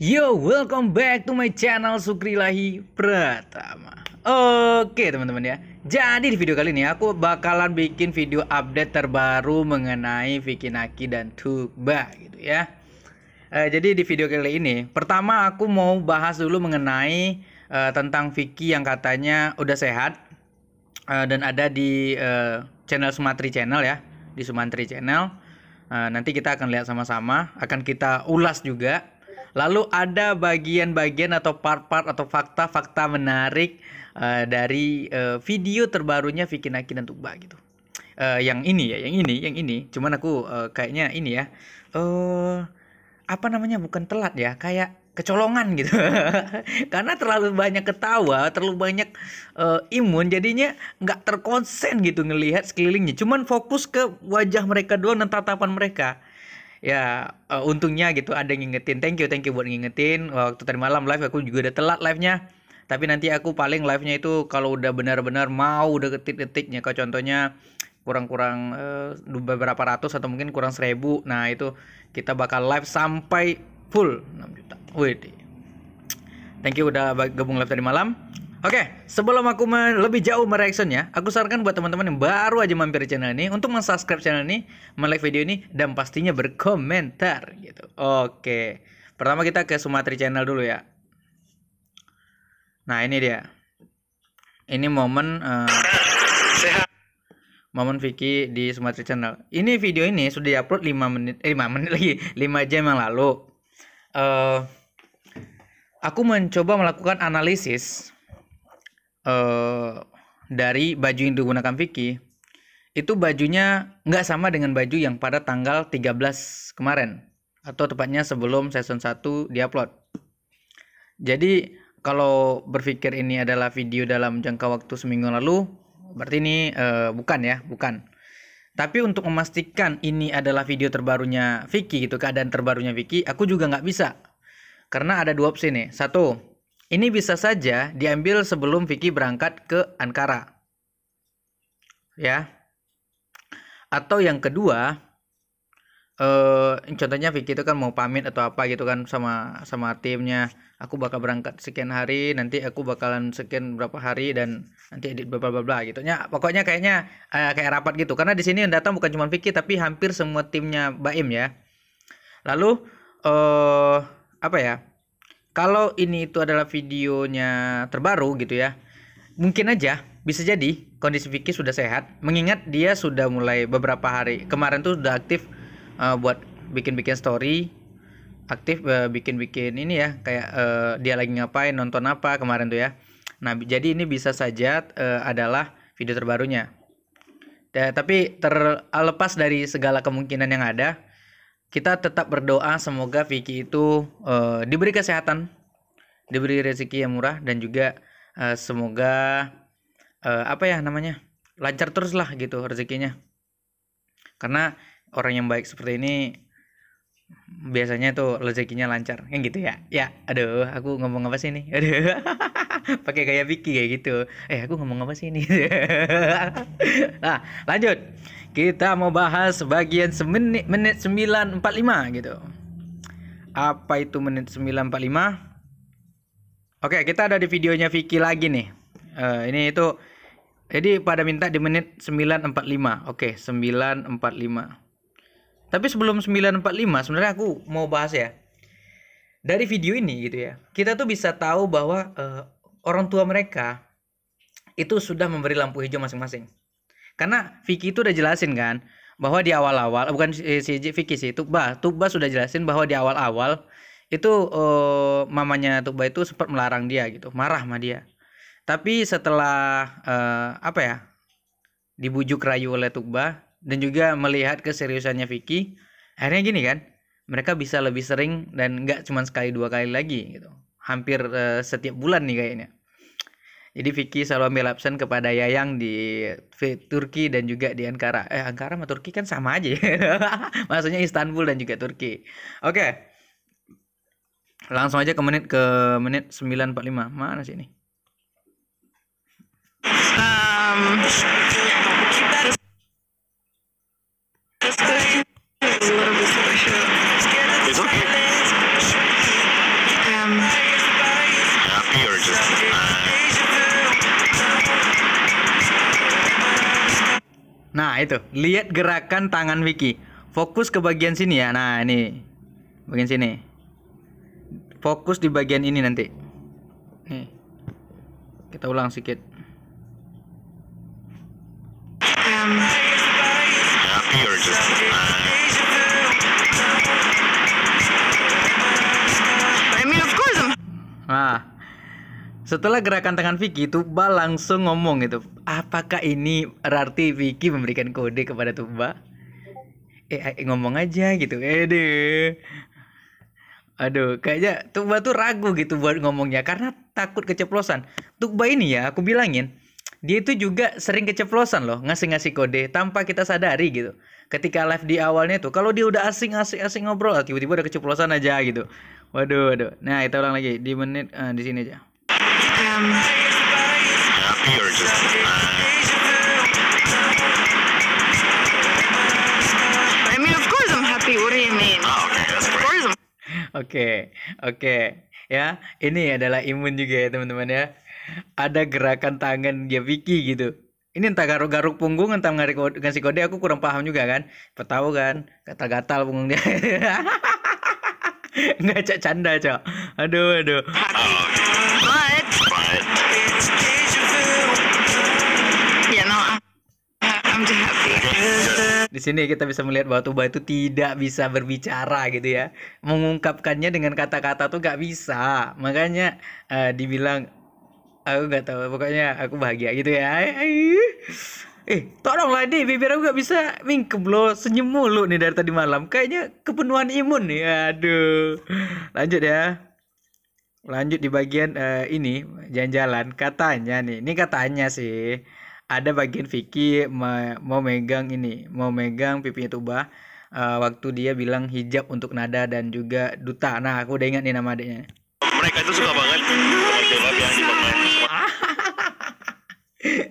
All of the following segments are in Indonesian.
Yo, welcome back to my channel Sukrilahi Pratama. Oke, teman-teman ya. Jadi di video kali ini aku bakalan bikin video update terbaru mengenai Vicky Naki dan Tukba gitu ya. Uh, jadi di video kali ini, pertama aku mau bahas dulu mengenai uh, tentang Vicky yang katanya udah sehat uh, dan ada di uh, channel Sumatri Channel ya, di Sumatri Channel. Uh, nanti kita akan lihat sama-sama, akan kita ulas juga Lalu ada bagian-bagian atau part-part atau fakta-fakta menarik uh, dari uh, video terbarunya Vicky Naki dan Tuba gitu. Uh, yang ini ya, yang ini, yang ini. Cuman aku uh, kayaknya ini ya. Uh, apa namanya? Bukan telat ya, kayak kecolongan gitu karena terlalu banyak ketawa terlalu banyak uh, imun jadinya nggak terkonsen gitu ngelihat sekelilingnya cuman fokus ke wajah mereka doang dan tatapan mereka ya uh, untungnya gitu ada yang ngingetin thank you thank you buat ngingetin waktu tadi malam live aku juga udah telat live nya tapi nanti aku paling live nya itu kalau udah benar-benar mau udah detik-detiknya kalau contohnya kurang-kurang uh, beberapa ratus atau mungkin kurang seribu nah itu kita bakal live sampai full 6 juta wih thank you udah gabung live tadi malam Oke, sebelum aku lebih jauh mereaction aku sarankan buat teman-teman yang baru aja mampir di channel ini untuk mensubscribe channel ini, men video ini, dan pastinya berkomentar gitu. Oke, pertama kita ke Sumatri channel dulu ya. Nah ini dia, ini momen uh, momen Vicky di Sumatri channel. Ini video ini sudah diupload 5 menit, eh, 5 menit lagi, 5 jam yang lalu. Uh, aku mencoba melakukan analisis Eh, dari baju yang digunakan Vicky itu bajunya nggak sama dengan baju yang pada tanggal 13 kemarin atau tepatnya sebelum season 1 diupload. Jadi kalau berpikir ini adalah video dalam jangka waktu seminggu lalu, berarti ini uh, bukan ya, bukan. Tapi untuk memastikan ini adalah video terbarunya Vicky gitu, keadaan terbarunya Vicky, aku juga nggak bisa. Karena ada dua opsi nih. Satu, ini bisa saja diambil sebelum Vicky berangkat ke Ankara. Ya. Atau yang kedua, eh contohnya Vicky itu kan mau pamit atau apa gitu kan sama sama timnya. Aku bakal berangkat sekian hari, nanti aku bakalan sekian berapa hari dan nanti edit bla bla bla gitu. Ya, pokoknya kayaknya eh, kayak rapat gitu. Karena di sini yang datang bukan cuma Vicky tapi hampir semua timnya Baim ya. Lalu eh apa ya? kalau ini itu adalah videonya terbaru gitu ya mungkin aja bisa jadi kondisi Vicky sudah sehat mengingat dia sudah mulai beberapa hari kemarin tuh sudah aktif uh, buat bikin-bikin story aktif eh, bikin-bikin ini ya kayak uh, dia lagi ngapain nonton apa kemarin tuh ya nah jadi ini bisa saja uh, adalah video terbarunya ya, tapi terlepas dari segala kemungkinan yang ada kita tetap berdoa semoga Vicky itu uh, diberi kesehatan, diberi rezeki yang murah dan juga uh, semoga uh, apa ya namanya lancar terus lah gitu rezekinya. Karena orang yang baik seperti ini biasanya tuh rezekinya lancar kan gitu ya ya aduh aku ngomong apa sih ini aduh pakai kayak Vicky kayak gitu eh aku ngomong apa sih ini nah lanjut kita mau bahas bagian semenit, menit 945 gitu. Apa itu menit 945? Oke, kita ada di videonya Vicky lagi nih. Uh, ini itu jadi pada minta di menit 945. Oke, 945. Tapi sebelum 945 sebenarnya aku mau bahas ya. Dari video ini gitu ya. Kita tuh bisa tahu bahwa uh, orang tua mereka itu sudah memberi lampu hijau masing-masing. Karena Vicky itu udah jelasin kan bahwa di awal-awal bukan si, si Vicky sih Tukba Tukba sudah jelasin bahwa di awal-awal itu uh, mamanya Tukba itu sempat melarang dia gitu marah sama dia tapi setelah uh, apa ya dibujuk rayu oleh Tukba dan juga melihat keseriusannya Vicky akhirnya gini kan mereka bisa lebih sering dan nggak cuma sekali dua kali lagi gitu hampir uh, setiap bulan nih kayaknya jadi Vicky selalu ambil absen kepada Yayang di Turki dan juga di Ankara. Eh Ankara sama Turki kan sama aja. Ya. Maksudnya Istanbul dan juga Turki. Oke. Okay. Langsung aja ke menit ke menit 945. Mana sih ini? Um, Nah, itu. Lihat gerakan tangan Vicky. Fokus ke bagian sini ya. Nah, ini. Bagian sini. Fokus di bagian ini nanti. Nih. Kita ulang sedikit. Nah, setelah gerakan tangan Vicky, Tuba langsung ngomong gitu. Apakah ini berarti Vicky memberikan kode kepada Tuba? Eh, eh, ngomong aja gitu. Eh deh. Aduh, kayaknya Tuba tuh ragu gitu buat ngomongnya karena takut keceplosan. Tuba ini ya, aku bilangin, dia itu juga sering keceplosan loh ngasih-ngasih kode tanpa kita sadari gitu. Ketika live di awalnya tuh, kalau dia udah asing-asing-asing ngobrol, tiba-tiba udah keceplosan aja gitu. Waduh, waduh. Nah, kita ulang lagi di menit uh, di sini aja. Um, I mean of course I'm happy what do you mean oh, okay that's great. Oke, okay, oke, okay. ya ini adalah imun juga ya teman-teman ya. Ada gerakan tangan dia Vicky gitu. Ini entah garuk-garuk punggung, entah ngasih kode, aku kurang paham juga kan. Tahu kan, Kata gatal punggung dia. Nggak cak canda cok. Aduh, aduh. Oh, ah, okay. Di sini kita bisa melihat bahwa tuba itu tidak bisa berbicara gitu ya. Mengungkapkannya dengan kata-kata tuh gak bisa. Makanya uh, dibilang aku gak tahu pokoknya aku bahagia gitu ya. Eh, tolong lah deh, bibir aku gak bisa mingkem lo, senyum mulu nih dari tadi malam. Kayaknya kepenuhan imun nih, aduh. Lanjut ya. Lanjut di bagian uh, ini, jalan-jalan. Katanya nih, ini katanya sih ada bagian Vicky mau megang ini, mau megang pipinya Tuba uh, waktu dia bilang hijab untuk Nada dan juga Duta. Nah, aku udah ingat nih nama adiknya. Mereka itu suka banget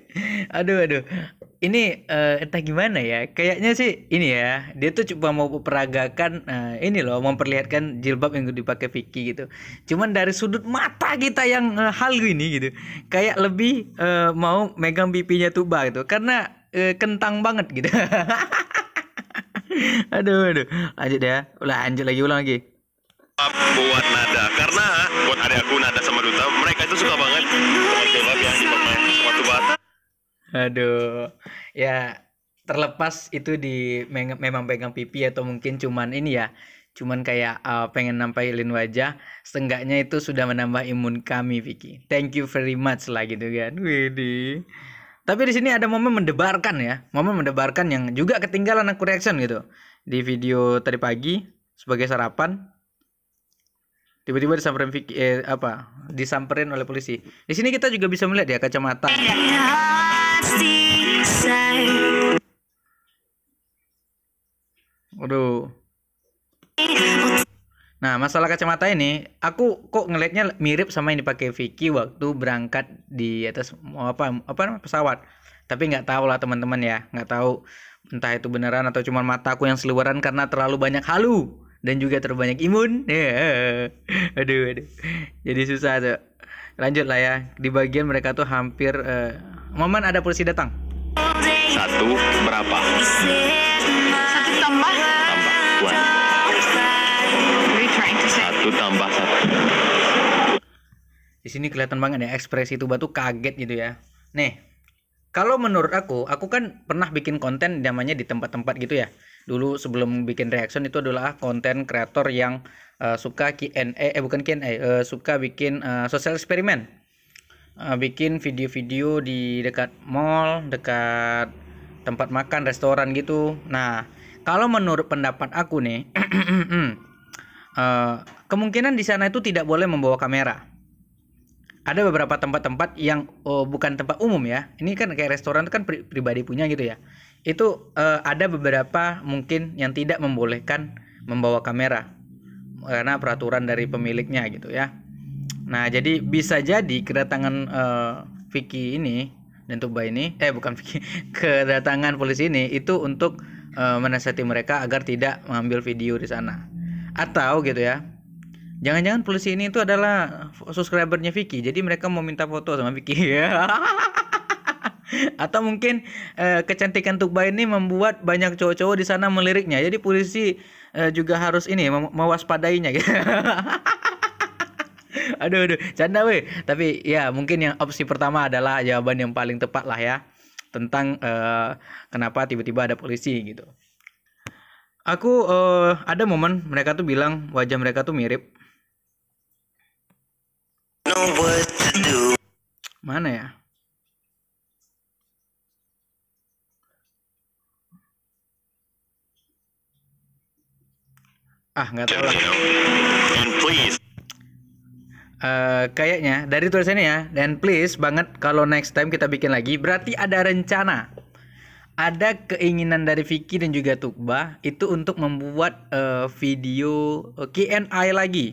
Aduh aduh ini uh, entah gimana ya kayaknya sih ini ya dia tuh cuma mau peragakan uh, eh, ini loh memperlihatkan jilbab yang dipakai Vicky gitu cuman dari sudut mata kita yang uh, halu ini gitu kayak lebih uh, mau megang pipinya tuba gitu karena uh, kentang banget gitu aduh aduh lanjut ya ulah lanjut lagi ulang lagi buat nada karena buat ada aku nada sama duta mereka itu suka banget jilbab yang dipakai sama Aduh, ya terlepas itu di memang pegang pipi atau mungkin cuman ini ya, cuman kayak uh, pengen nampilin wajah, setengahnya itu sudah menambah imun kami Vicky. Thank you very much lah gitu kan. Widi. Tapi di sini ada momen mendebarkan ya, momen mendebarkan yang juga ketinggalan aku reaction gitu di video tadi pagi sebagai sarapan. Tiba-tiba disamperin Vicky, eh, apa? Disamperin oleh polisi. Di sini kita juga bisa melihat ya kacamata. Iya. Aduh. Nah, masalah kacamata ini, aku kok ngeliatnya mirip sama yang dipakai Vicky waktu berangkat di atas apa apa pesawat. Tapi nggak tahu lah teman-teman ya, nggak tahu entah itu beneran atau cuma mataku yang seliweran karena terlalu banyak halu dan juga terlalu banyak imun. Yeah. aduh, aduh. Jadi susah tuh. Lanjut lah ya. Di bagian mereka tuh hampir uh, Momen ada polisi datang. Satu berapa? Satu tambah. Satu tambah satu. Di sini kelihatan banget ya ekspresi itu batu kaget gitu ya. Nih, kalau menurut aku, aku kan pernah bikin konten namanya di tempat-tempat gitu ya. Dulu sebelum bikin reaction itu adalah konten kreator yang uh, suka Q&A, eh bukan Q&A, uh, eh, suka bikin uh, sosial eksperimen Eh, bikin video-video di dekat mall, dekat tempat makan, restoran gitu. Nah, kalau menurut pendapat aku nih, uh, kemungkinan di sana itu tidak boleh membawa kamera. Ada beberapa tempat-tempat yang oh, bukan tempat umum ya. Ini kan kayak restoran itu kan pri pribadi punya gitu ya. Itu uh, ada beberapa mungkin yang tidak membolehkan membawa kamera karena peraturan dari pemiliknya gitu ya. Nah, jadi bisa jadi kedatangan uh, Vicky ini dan Tuba ini, eh bukan Vicky, kedatangan polisi ini itu untuk uh, menasihati mereka agar tidak mengambil video di sana. Atau gitu ya. Jangan-jangan polisi ini itu adalah subscribernya Vicky, jadi mereka mau minta foto sama Vicky. Atau mungkin eh, kecantikan Tuba ini membuat banyak cowok-cowok di sana meliriknya. Jadi polisi eh, juga harus ini mewaspadainya gitu. aduh aduh canda weh tapi ya mungkin yang opsi pertama adalah jawaban yang paling tepat lah ya tentang uh, kenapa tiba-tiba ada polisi gitu aku uh, ada momen mereka tuh bilang wajah mereka tuh mirip mana ya ah nggak tahu lah Uh, kayaknya dari tulisannya ya dan please banget kalau next time kita bikin lagi berarti ada rencana ada keinginan dari Vicky dan juga Tukba itu untuk membuat uh, video KNI eh, lagi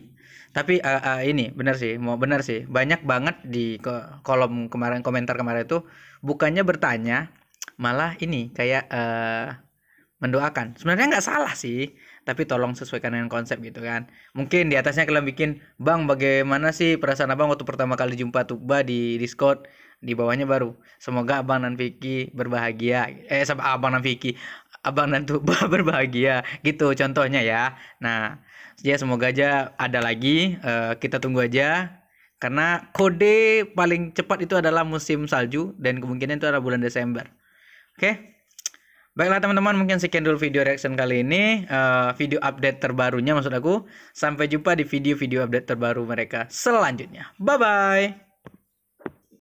tapi uh, uh, ini benar sih mau benar sih banyak banget di kolom kemarin komentar kemarin itu bukannya bertanya malah ini kayak uh, mendoakan sebenarnya nggak salah sih tapi tolong sesuaikan dengan konsep gitu kan mungkin di atasnya kalian bikin bang bagaimana sih perasaan abang waktu pertama kali jumpa tuba di Discord di bawahnya baru semoga abang dan Vicky berbahagia eh sama abang dan Vicky abang dan tuba berbahagia gitu contohnya ya nah ya semoga aja ada lagi uh, kita tunggu aja karena kode paling cepat itu adalah musim salju dan kemungkinan itu adalah bulan Desember oke okay? Baiklah teman-teman, mungkin sekian dulu video reaction kali ini. Uh, video update terbarunya maksud aku. Sampai jumpa di video-video update terbaru mereka selanjutnya. Bye-bye!